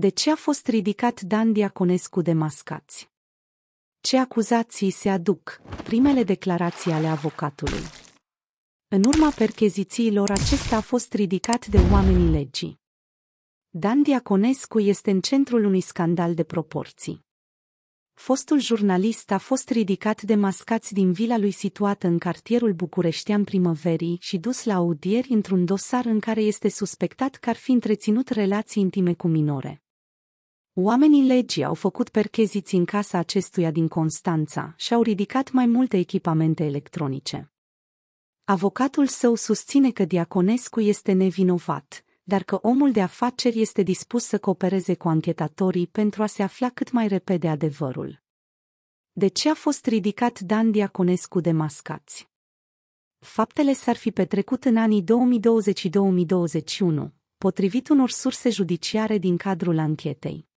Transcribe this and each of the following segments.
De ce a fost ridicat Dan Diaconescu de mascați? Ce acuzații se aduc? Primele declarații ale avocatului. În urma perchezițiilor acesta a fost ridicat de oamenii legii. Dan Diaconescu este în centrul unui scandal de proporții. Fostul jurnalist a fost ridicat de mascați din vila lui situată în cartierul bucureștean primăverii și dus la audieri într-un dosar în care este suspectat că ar fi întreținut relații intime cu minore. Oamenii legii au făcut percheziții în casa acestuia din Constanța și au ridicat mai multe echipamente electronice. Avocatul său susține că Diaconescu este nevinovat, dar că omul de afaceri este dispus să coopereze cu anchetatorii pentru a se afla cât mai repede adevărul. De ce a fost ridicat Dan Diaconescu de mascați? Faptele s-ar fi petrecut în anii 2020-2021, potrivit unor surse judiciare din cadrul anchetei.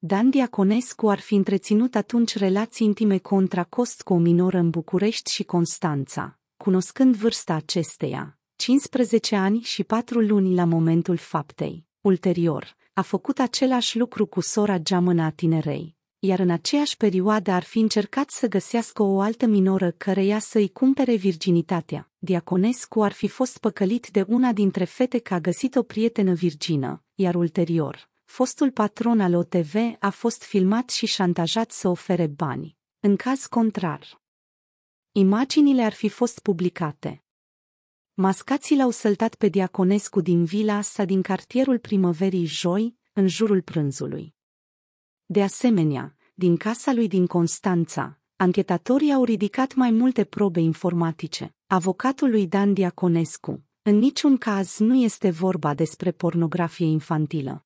Dan Diaconescu ar fi întreținut atunci relații intime contra cost cu o minoră în București și Constanța, cunoscând vârsta acesteia, 15 ani și 4 luni la momentul faptei. Ulterior, a făcut același lucru cu sora geamănă a tinerei, iar în aceeași perioadă ar fi încercat să găsească o altă minoră căreia să-i cumpere virginitatea. Diaconescu ar fi fost păcălit de una dintre fete că a găsit o prietenă virgină, iar ulterior, fostul patron al OTV a fost filmat și șantajat să ofere bani. În caz contrar, imaginile ar fi fost publicate. Mascații l-au săltat pe Diaconescu din vila sa din cartierul primăverii joi, în jurul prânzului. De asemenea, din casa lui din Constanța, anchetatorii au ridicat mai multe probe informatice. Avocatul lui Dan Diaconescu, în niciun caz nu este vorba despre pornografie infantilă.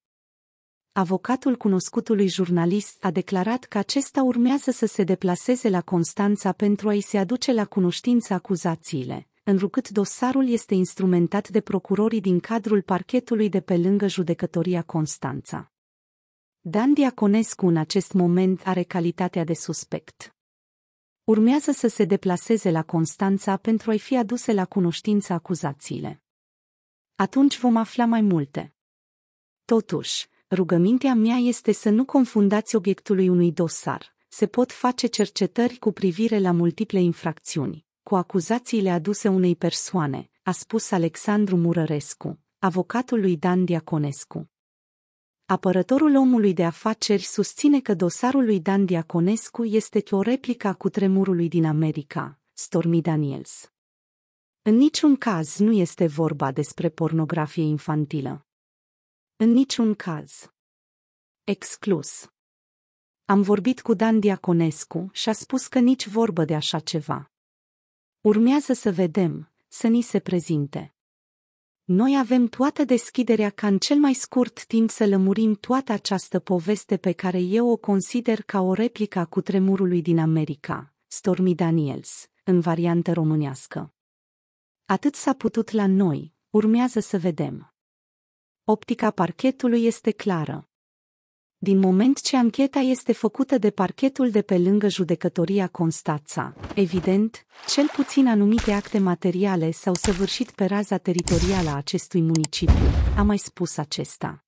Avocatul cunoscutului jurnalist a declarat că acesta urmează să se deplaseze la Constanța pentru a-i se aduce la cunoștință acuzațiile, înrucât dosarul este instrumentat de procurorii din cadrul parchetului de pe lângă judecătoria Constanța. Dan Diaconescu în acest moment are calitatea de suspect. Urmează să se deplaseze la Constanța pentru a-i fi aduse la cunoștință acuzațiile. Atunci vom afla mai multe. Totuși, Rugămintea mea este să nu confundați obiectului unui dosar. Se pot face cercetări cu privire la multiple infracțiuni, cu acuzațiile aduse unei persoane, a spus Alexandru Murărescu, avocatul lui Dan Diaconescu. Apărătorul omului de afaceri susține că dosarul lui Dan Diaconescu este o replică cu tremurului din America, Stormy Daniels. În niciun caz nu este vorba despre pornografie infantilă. În niciun caz. Exclus. Am vorbit cu Dan Diaconescu și a spus că nici vorbă de așa ceva. Urmează să vedem, să ni se prezinte. Noi avem toată deschiderea ca în cel mai scurt timp să lămurim toată această poveste pe care eu o consider ca o replică cu tremurului din America, Stormy Daniels, în variantă românească. Atât s-a putut la noi, urmează să vedem. Optica parchetului este clară. Din moment ce ancheta este făcută de parchetul de pe lângă judecătoria Constanța, evident, cel puțin anumite acte materiale s-au săvârșit pe raza teritorială a acestui municipiu, a mai spus acesta.